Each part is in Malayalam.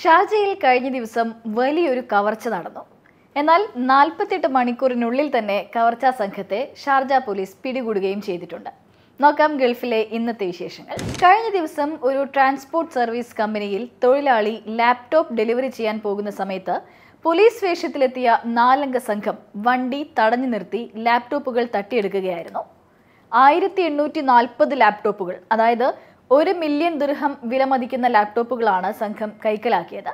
ഷാർജയിൽ കഴിഞ്ഞ ദിവസം വലിയൊരു കവർച്ച നടന്നു എന്നാൽ നാൽപ്പത്തെട്ട് മണിക്കൂറിനുള്ളിൽ തന്നെ കവർച്ചാ സംഘത്തെ ഷാർജ പോലീസ് പിടികൂടുകയും ചെയ്തിട്ടുണ്ട് നോക്കാം ഗൾഫിലെ ഇന്നത്തെ വിശേഷങ്ങൾ കഴിഞ്ഞ ദിവസം ഒരു ട്രാൻസ്പോർട്ട് സർവീസ് കമ്പനിയിൽ തൊഴിലാളി ലാപ്ടോപ്പ് ഡെലിവറി ചെയ്യാൻ പോകുന്ന സമയത്ത് പോലീസ് വേഷത്തിലെത്തിയ നാലംഗ സംഘം വണ്ടി തടഞ്ഞു നിർത്തി ലാപ്ടോപ്പുകൾ തട്ടിയെടുക്കുകയായിരുന്നു ആയിരത്തി എണ്ണൂറ്റി നാൽപ്പത് ലാപ്ടോപ്പുകൾ അതായത് ഒരു മില്യൺ ദുർഹം വിലമതിക്കുന്ന ലാപ്ടോപ്പുകളാണ് സംഘം കൈക്കലാക്കിയത്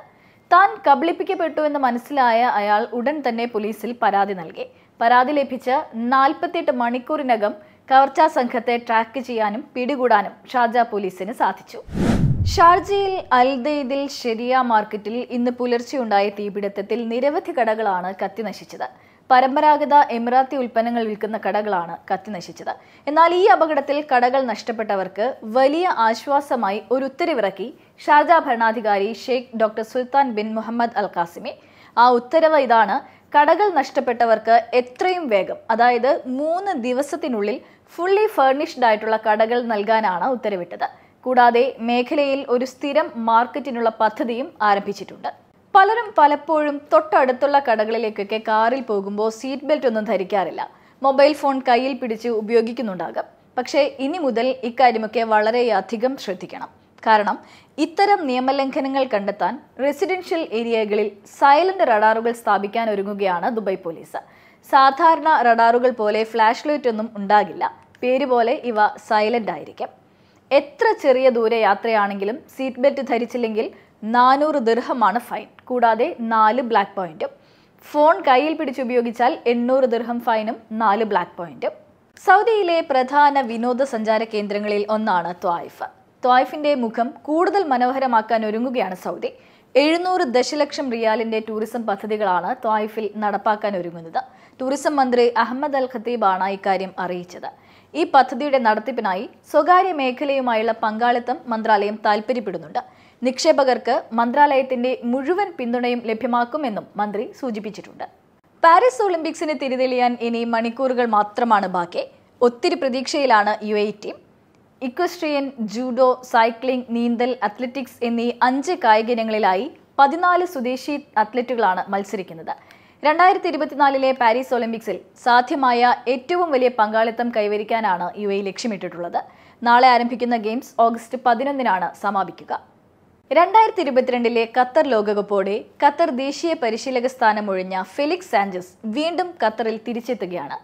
താൻ കബളിപ്പിക്കപ്പെട്ടു എന്ന് മനസ്സിലായ അയാൾ ഉടൻ തന്നെ പോലീസിൽ പരാതി നൽകി പരാതി ലഭിച്ച നാൽപ്പത്തിയെട്ട് മണിക്കൂറിനകം കവർച്ചാ സംഘത്തെ ട്രാക്ക് ചെയ്യാനും പിടികൂടാനും ഷാർജ പോലീസിന് സാധിച്ചു ഷാർജയിൽ അൽദയ്ദിൽ ഷെരിയ മാർക്കറ്റിൽ ഇന്ന് പുലർച്ചെയുണ്ടായ തീപിടുത്തത്തിൽ നിരവധി കടകളാണ് കത്തിനശിച്ചത് പരമ്പരാഗത എമിറാത്തി ഉൽപ്പന്നങ്ങൾ വിൽക്കുന്ന കടകളാണ് കത്തിനശിച്ചത് എന്നാൽ ഈ അപകടത്തിൽ കടകൾ നഷ്ടപ്പെട്ടവർക്ക് വലിയ ആശ്വാസമായി ഒരു ഉത്തരവിറക്കി ഷാർജ ഭരണാധികാരി Sheikh doctor Sultan bin Muhammad Al Qasimi ആ ഉത്തരവ് ഇതാണ് കടകൾ നഷ്ടപ്പെട്ടവർക്ക് എത്രയും വേഗം അതായത് മൂന്ന് ദിവസത്തിനുള്ളിൽ ഫുള്ളി ഫർണിഷ്ഡ് ആയിട്ടുള്ള കടകൾ നൽകാനാണ് ഉത്തരവിട്ടത് കൂടാതെ മേഖലയിൽ ഒരു സ്ഥിരം മാർക്കറ്റിനുള്ള പദ്ധതിയും ആരംഭിച്ചിട്ടുണ്ട് പലരും പലപ്പോഴും തൊട്ടടുത്തുള്ള കടകളിലേക്കൊക്കെ കാറിൽ പോകുമ്പോൾ സീറ്റ് ബെൽറ്റ് ഒന്നും ധരിക്കാറില്ല മൊബൈൽ ഫോൺ കയ്യിൽ പിടിച്ച് ഉപയോഗിക്കുന്നുണ്ടാകാം പക്ഷേ ഇനി മുതൽ ഇക്കാര്യമൊക്കെ വളരെയധികം ശ്രദ്ധിക്കണം കാരണം ഇത്തരം നിയമലംഘനങ്ങൾ കണ്ടെത്താൻ റെസിഡൻഷ്യൽ ഏരിയകളിൽ സൈലന്റ് റഡാറുകൾ സ്ഥാപിക്കാൻ ഒരുങ്ങുകയാണ് ദുബായ് പോലീസ് സാധാരണ റഡാറുകൾ പോലെ ഫ്ലാഷ് ലൈറ്റ് ഒന്നും ഉണ്ടാകില്ല പേര് പോലെ ഇവ സൈലന്റ് ആയിരിക്കും എത്ര ചെറിയ ദൂര യാത്രയാണെങ്കിലും സീറ്റ് ബെൽറ്റ് ധരിച്ചില്ലെങ്കിൽ നാനൂറ് ദിർഹമാണ് ഫൈൻ കൂടാതെ നാല് ബ്ലാക്ക് പോയിന്റും ഫോൺ കയ്യിൽ പിടിച്ചുപയോഗിച്ചാൽ എണ്ണൂറ് ദിർഹം ഫൈനും നാല് ബ്ലാക്ക് പോയിന്റും സൗദിയിലെ പ്രധാന വിനോദസഞ്ചാര കേന്ദ്രങ്ങളിൽ ഒന്നാണ് ത്വായിഫ് ത്വായിഫിന്റെ മുഖം കൂടുതൽ മനോഹരമാക്കാൻ ഒരുങ്ങുകയാണ് സൗദി എഴുന്നൂറ് ദശലക്ഷം റിയാലിന്റെ ടൂറിസം പദ്ധതികളാണ് ത്വായിഫിൽ നടപ്പാക്കാൻ ഒരുങ്ങുന്നത് ടൂറിസം മന്ത്രി അഹമ്മദ് അൽ ഖത്തീബാണ് ഇക്കാര്യം അറിയിച്ചത് ഈ പദ്ധതിയുടെ നടത്തിപ്പിനായി സ്വകാര്യ മേഖലയുമായുള്ള പങ്കാളിത്തം മന്ത്രാലയം താൽപര്യപ്പെടുന്നുണ്ട് നിക്ഷേപകർക്ക് മന്ത്രാലയത്തിന്റെ മുഴുവൻ പിന്തുണയും ലഭ്യമാക്കുമെന്നും മന്ത്രി സൂചിപ്പിച്ചിട്ടുണ്ട് പാരീസ് ഒളിമ്പിക്സിന് തിരിതെളിയാൻ ഇനി മണിക്കൂറുകൾ മാത്രമാണ് ബാക്കി ഒത്തിരി പ്രതീക്ഷയിലാണ് U A team equestrian judo cycling നീന്തൽ അത്ലറ്റിക്സ് എന്നീ അഞ്ച് കായിക ഇനങ്ങളിലായി പതിനാല് സ്വദേശി അത്ലറ്റുകളാണ് മത്സരിക്കുന്നത് രണ്ടായിരത്തി ഇരുപത്തിനാലിലെ പാരീസ് ഒളിമ്പിക്സിൽ സാധ്യമായ ഏറ്റവും വലിയ പങ്കാളിത്തം കൈവരിക്കാനാണ് യു എ ലക്ഷ്യമിട്ടിട്ടുള്ളത് നാളെ ആരംഭിക്കുന്ന ഗെയിംസ് ഓഗസ്റ്റ് പതിനൊന്നിനാണ് സമാപിക്കുക രണ്ടായിരത്തി ഇരുപത്തിരണ്ടിലെ ഖത്തർ ലോകകപ്പോടെ ഖത്തർ ദേശീയ പരിശീലക സ്ഥാനം ഒഴിഞ്ഞ ഫെലിക്സ് സാഞ്ചസ് വീണ്ടും ഖത്തറിൽ തിരിച്ചെത്തുകയാണ്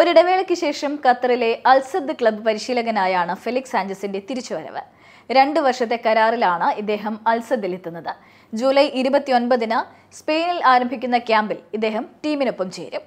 ഒരിടവേളയ്ക്ക് ശേഷം ഖത്തറിലെ അൽസദ് ക്ലബ്ബ് പരിശീലകനായാണ് ഫെലിക്സ് സാഞ്ചസിന്റെ തിരിച്ചുവരവ് രണ്ട് വർഷത്തെ കരാറിലാണ് ഇദ്ദേഹം അത്സദിലെത്തുന്നത് ജൂലൈ ഇരുപത്തിയൊൻപതിന് സ്പെയിനിൽ ആരംഭിക്കുന്ന ക്യാമ്പിൽ ഇദ്ദേഹം ടീമിനൊപ്പം ചേരും